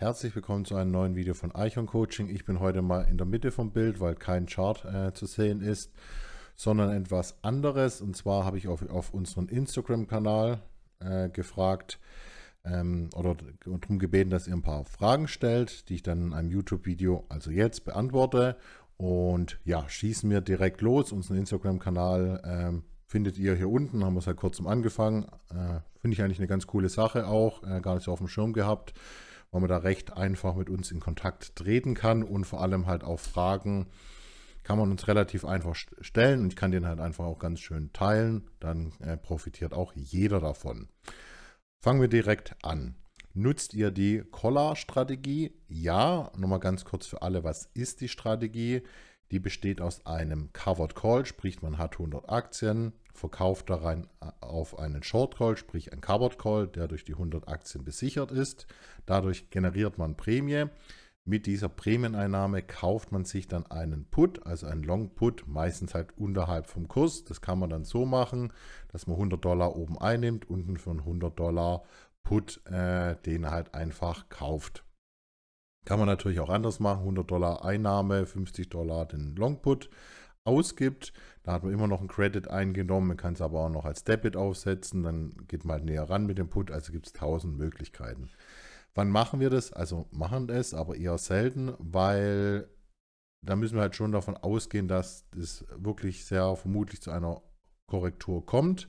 Herzlich willkommen zu einem neuen Video von Eichhorn Coaching. Ich bin heute mal in der Mitte vom Bild, weil kein Chart äh, zu sehen ist, sondern etwas anderes. Und zwar habe ich auf, auf unseren Instagram-Kanal äh, gefragt ähm, oder darum gebeten, dass ihr ein paar Fragen stellt, die ich dann in einem YouTube-Video, also jetzt, beantworte. Und ja, schießen wir direkt los. Unseren Instagram-Kanal ähm, findet ihr hier unten, haben wir seit kurzem angefangen. Äh, Finde ich eigentlich eine ganz coole Sache auch, äh, gar nicht so auf dem Schirm gehabt weil man da recht einfach mit uns in Kontakt treten kann und vor allem halt auch Fragen kann man uns relativ einfach stellen und ich kann den halt einfach auch ganz schön teilen. Dann äh, profitiert auch jeder davon. Fangen wir direkt an. Nutzt ihr die Collar-Strategie? Ja, nochmal ganz kurz für alle, was ist die Strategie? Die besteht aus einem Covered Call, sprich man hat 100 Aktien, verkauft daran äh, auf einen Short Call, sprich ein Covered Call, der durch die 100 Aktien besichert ist. Dadurch generiert man Prämie. Mit dieser Prämieneinnahme kauft man sich dann einen Put, also einen Long Put, meistens halt unterhalb vom Kurs. Das kann man dann so machen, dass man 100 Dollar oben einnimmt, unten für einen 100 Dollar Put äh, den halt einfach kauft. Kann man natürlich auch anders machen, 100 Dollar Einnahme, 50 Dollar den Long Put ausgibt. Da hat man immer noch einen Credit eingenommen. Man kann es aber auch noch als Debit aufsetzen. Dann geht man halt näher ran mit dem Put. Also gibt es tausend Möglichkeiten. Wann machen wir das? Also machen es, aber eher selten, weil da müssen wir halt schon davon ausgehen, dass es das wirklich sehr vermutlich zu einer Korrektur kommt.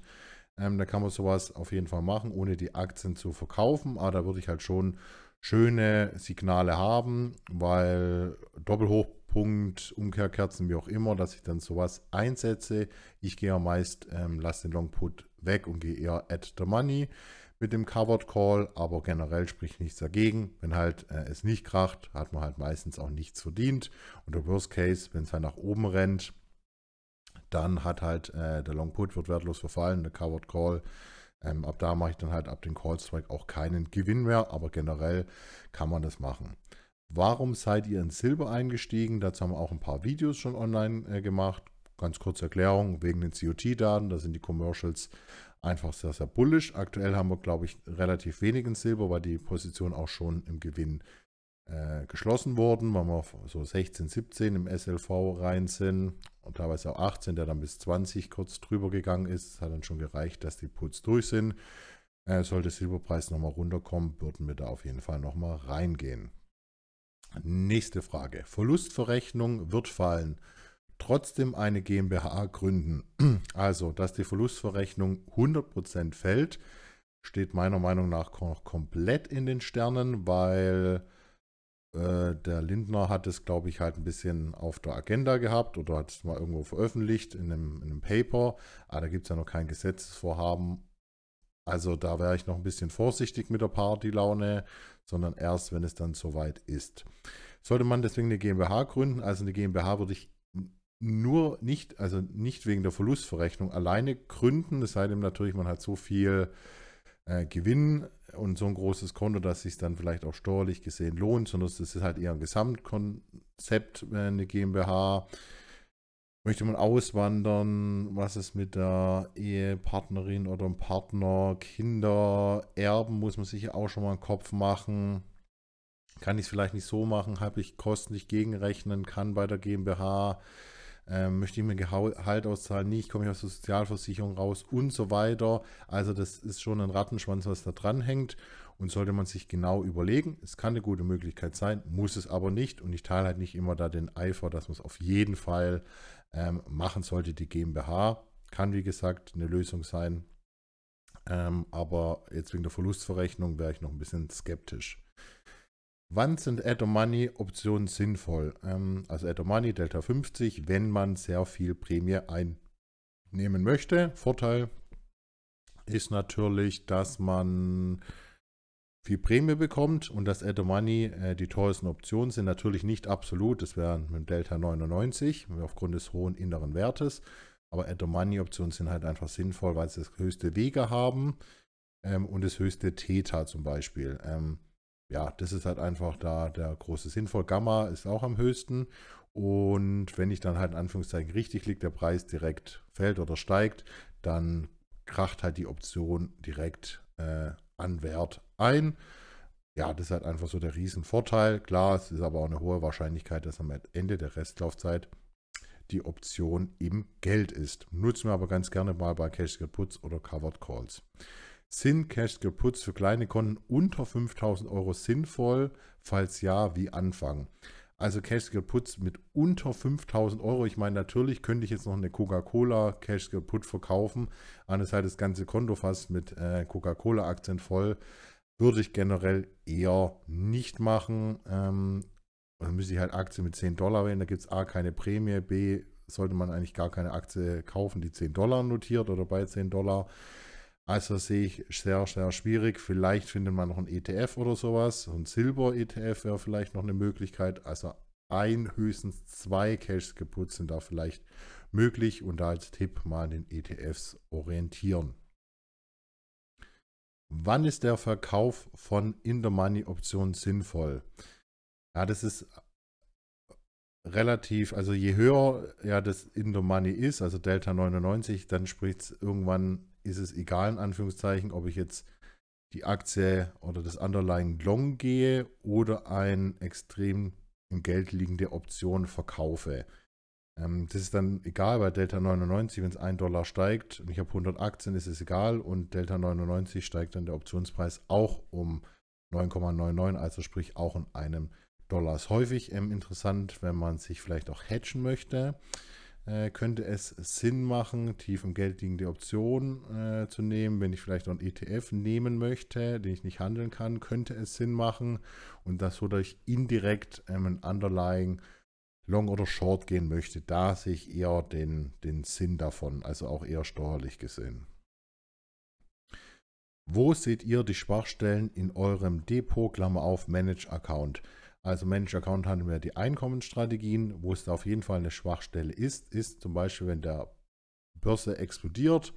Ähm, da kann man sowas auf jeden Fall machen, ohne die Aktien zu verkaufen. Aber da würde ich halt schon schöne Signale haben, weil Doppelhoch Punkt, Umkehrkerzen, wie auch immer, dass ich dann sowas einsetze. Ich gehe ja meist, ähm, lasse den Long Put weg und gehe eher at the money mit dem Covered Call, aber generell spricht nichts dagegen. Wenn halt äh, es nicht kracht, hat man halt meistens auch nichts verdient. Und der Worst Case, wenn es halt nach oben rennt, dann hat halt äh, der Long Put wird wertlos verfallen, der Covered Call. Ähm, ab da mache ich dann halt ab dem Call Strike auch keinen Gewinn mehr, aber generell kann man das machen. Warum seid ihr in Silber eingestiegen? Dazu haben wir auch ein paar Videos schon online äh, gemacht. Ganz kurze Erklärung wegen den COT-Daten. Da sind die Commercials einfach sehr, sehr bullisch. Aktuell haben wir, glaube ich, relativ wenig in Silber, weil die Position auch schon im Gewinn äh, geschlossen wurden, Wenn wir auf so 16, 17 im SLV rein sind und teilweise auch 18, der dann bis 20 kurz drüber gegangen ist. Das hat dann schon gereicht, dass die Puts durch sind. Äh, sollte Silberpreis nochmal runterkommen, würden wir da auf jeden Fall nochmal reingehen. Nächste Frage. Verlustverrechnung wird fallen. Trotzdem eine GmbH gründen. Also, dass die Verlustverrechnung 100% fällt, steht meiner Meinung nach noch komplett in den Sternen, weil äh, der Lindner hat es, glaube ich, halt ein bisschen auf der Agenda gehabt oder hat es mal irgendwo veröffentlicht in einem, in einem Paper. Aber da gibt es ja noch kein Gesetzesvorhaben also da wäre ich noch ein bisschen vorsichtig mit der Partylaune, sondern erst, wenn es dann soweit ist. Sollte man deswegen eine GmbH gründen, also eine GmbH würde ich nur nicht, also nicht wegen der Verlustverrechnung alleine gründen, es sei denn natürlich, man hat so viel äh, Gewinn und so ein großes Konto, dass es sich dann vielleicht auch steuerlich gesehen lohnt, sondern es ist halt eher ein Gesamtkonzept, äh, eine GmbH. Möchte man auswandern? Was ist mit der Ehepartnerin oder dem Partner? Kinder, Erben muss man sich auch schon mal einen Kopf machen. Kann ich es vielleicht nicht so machen? Habe ich Kosten nicht gegenrechnen? Kann bei der GmbH ähm, möchte ich mir Gehalt auszahlen, nicht, komme ich aus der Sozialversicherung raus und so weiter. Also das ist schon ein Rattenschwanz, was da dran hängt und sollte man sich genau überlegen. Es kann eine gute Möglichkeit sein, muss es aber nicht und ich teile halt nicht immer da den Eifer, dass man es auf jeden Fall ähm, machen sollte, die GmbH. Kann wie gesagt eine Lösung sein, ähm, aber jetzt wegen der Verlustverrechnung wäre ich noch ein bisschen skeptisch. Wann sind Add Money Optionen sinnvoll? Ähm, also Add Money Delta 50, wenn man sehr viel Prämie einnehmen möchte. Vorteil ist natürlich, dass man viel Prämie bekommt und das Add Money, äh, die teuersten Optionen sind natürlich nicht absolut. Das wären mit Delta 99 äh, aufgrund des hohen inneren Wertes. Aber Add Money Optionen sind halt einfach sinnvoll, weil sie das höchste Wege haben ähm, und das höchste Theta zum Beispiel. Ähm, ja, das ist halt einfach da der große Sinnvoll. Gamma ist auch am höchsten. Und wenn ich dann halt in Anführungszeichen richtig liege, der Preis direkt fällt oder steigt, dann kracht halt die Option direkt äh, an Wert ein. Ja, das ist halt einfach so der Riesenvorteil. Klar, es ist aber auch eine hohe Wahrscheinlichkeit, dass am Ende der Restlaufzeit die Option im Geld ist. Nutzen wir aber ganz gerne mal bei Cash Puts oder Covered Calls. Sind Cash-Geputzt für kleine Konten unter 5000 Euro sinnvoll? Falls ja, wie anfangen? Also Cash Putz mit unter 5000 Euro. Ich meine, natürlich könnte ich jetzt noch eine Coca-Cola Cash Put verkaufen. Anders das ganze Konto fast mit äh, Coca-Cola-Aktien voll. Würde ich generell eher nicht machen. Ähm, dann müsste ich halt Aktien mit 10 Dollar wählen. Da gibt es A, keine Prämie. B, sollte man eigentlich gar keine Aktie kaufen, die 10 Dollar notiert oder bei 10 Dollar. Also sehe ich sehr, sehr schwierig. Vielleicht findet man noch ein ETF oder sowas. ein Silber-ETF wäre vielleicht noch eine Möglichkeit. Also ein, höchstens zwei Cash geputzt sind da vielleicht möglich. Und da als Tipp mal den ETFs orientieren. Wann ist der Verkauf von In-the-Money-Optionen sinnvoll? Ja, das ist relativ, also je höher ja das In-the-Money ist, also Delta 99, dann spricht es irgendwann ist es egal, in Anführungszeichen, ob ich jetzt die Aktie oder das Underlying Long gehe oder ein extrem im Geld liegende Option verkaufe. Ähm, das ist dann egal bei Delta 99, wenn es 1 Dollar steigt und ich habe 100 Aktien, ist es egal und Delta 99 steigt dann der Optionspreis auch um 9,99, also sprich auch in einem Dollar. Ist häufig ähm, interessant, wenn man sich vielleicht auch hedgen möchte. Äh, könnte es Sinn machen, tief im Geld liegende Optionen äh, zu nehmen. Wenn ich vielleicht noch einen ETF nehmen möchte, den ich nicht handeln kann, könnte es Sinn machen und das so, dass ich indirekt ähm, ein Underlying Long oder Short gehen möchte. Da sehe ich eher den, den Sinn davon, also auch eher steuerlich gesehen. Wo seht ihr die Schwachstellen in eurem Depot, Klammer auf, Manage Account? Also Manage Account hatten wir die Einkommensstrategien. Wo es da auf jeden Fall eine Schwachstelle ist, ist zum Beispiel, wenn der Börse explodiert,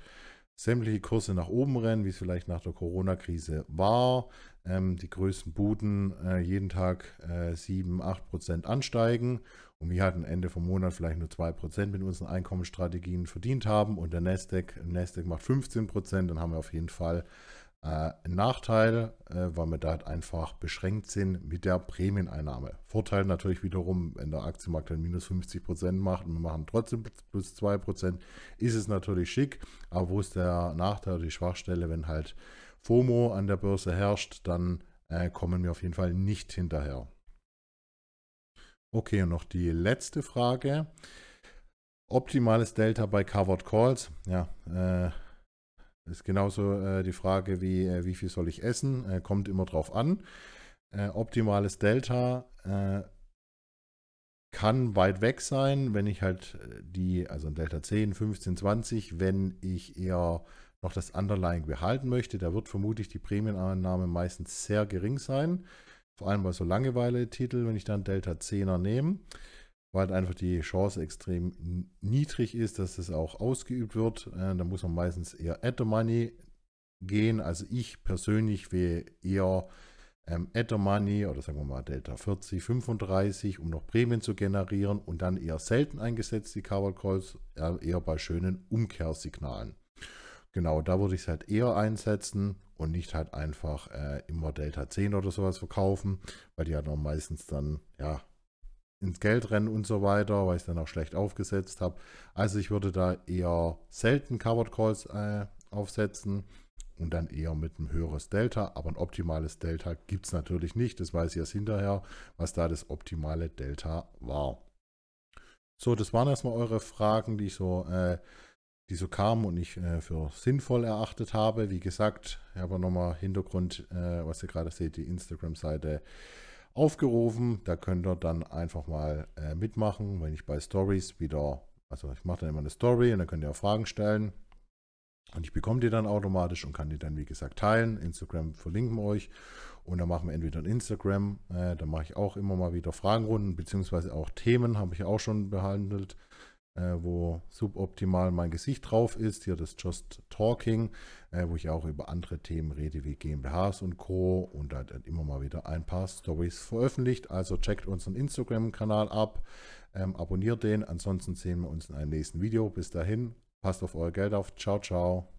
sämtliche Kurse nach oben rennen, wie es vielleicht nach der Corona-Krise war. Ähm, die größten Buden äh, jeden Tag äh, 7, 8 Prozent ansteigen und wir halt am Ende vom Monat vielleicht nur 2 Prozent mit unseren Einkommensstrategien verdient haben und der Nasdaq, Nasdaq macht 15 Prozent, dann haben wir auf jeden Fall äh, ein Nachteil, äh, weil wir da halt einfach beschränkt sind mit der Prämieneinnahme. Vorteil natürlich wiederum, wenn der Aktienmarkt dann minus 50% macht und wir machen trotzdem plus 2%, ist es natürlich schick. Aber wo ist der Nachteil die Schwachstelle, wenn halt FOMO an der Börse herrscht, dann äh, kommen wir auf jeden Fall nicht hinterher. Okay, und noch die letzte Frage. Optimales Delta bei Covered Calls. Ja, äh, das ist genauso äh, die Frage, wie, äh, wie viel soll ich essen, äh, kommt immer drauf an. Äh, optimales Delta äh, kann weit weg sein, wenn ich halt äh, die, also ein Delta 10, 15, 20, wenn ich eher noch das Underlying behalten möchte, da wird vermutlich die Prämienannahme meistens sehr gering sein. Vor allem bei so Langeweile-Titel, wenn ich dann Delta 10er nehme weil halt einfach die Chance extrem niedrig ist, dass es auch ausgeübt wird. Äh, da muss man meistens eher at the money gehen. Also ich persönlich wäre eher ähm, at the money oder sagen wir mal Delta 40, 35, um noch Prämien zu generieren und dann eher selten eingesetzt, die Covered Calls, eher bei schönen Umkehrsignalen. Genau, da würde ich es halt eher einsetzen und nicht halt einfach äh, immer Delta 10 oder sowas verkaufen, weil die halt auch meistens dann, ja, ins Geld rennen und so weiter, weil ich dann auch schlecht aufgesetzt habe. Also ich würde da eher selten Covered Calls äh, aufsetzen und dann eher mit einem höheres Delta. Aber ein optimales Delta gibt es natürlich nicht. Das weiß ich erst hinterher, was da das optimale Delta war. So, das waren erstmal eure Fragen, die ich so, äh, die so kamen und ich äh, für sinnvoll erachtet habe. Wie gesagt, aber nochmal Hintergrund, äh, was ihr gerade seht, die Instagram-Seite aufgerufen. Da könnt ihr dann einfach mal äh, mitmachen, wenn ich bei Stories wieder, also ich mache dann immer eine Story und dann könnt ihr auch Fragen stellen. Und ich bekomme die dann automatisch und kann die dann, wie gesagt, teilen. Instagram verlinken wir euch. Und dann machen wir entweder ein Instagram, äh, da mache ich auch immer mal wieder Fragenrunden, beziehungsweise auch Themen habe ich auch schon behandelt äh, wo suboptimal mein Gesicht drauf ist. Hier das Just Talking, äh, wo ich auch über andere Themen rede wie GmbHs und Co. Und da hat immer mal wieder ein paar Stories veröffentlicht. Also checkt unseren Instagram-Kanal ab, ähm, abonniert den. Ansonsten sehen wir uns in einem nächsten Video. Bis dahin, passt auf euer Geld auf. Ciao, ciao.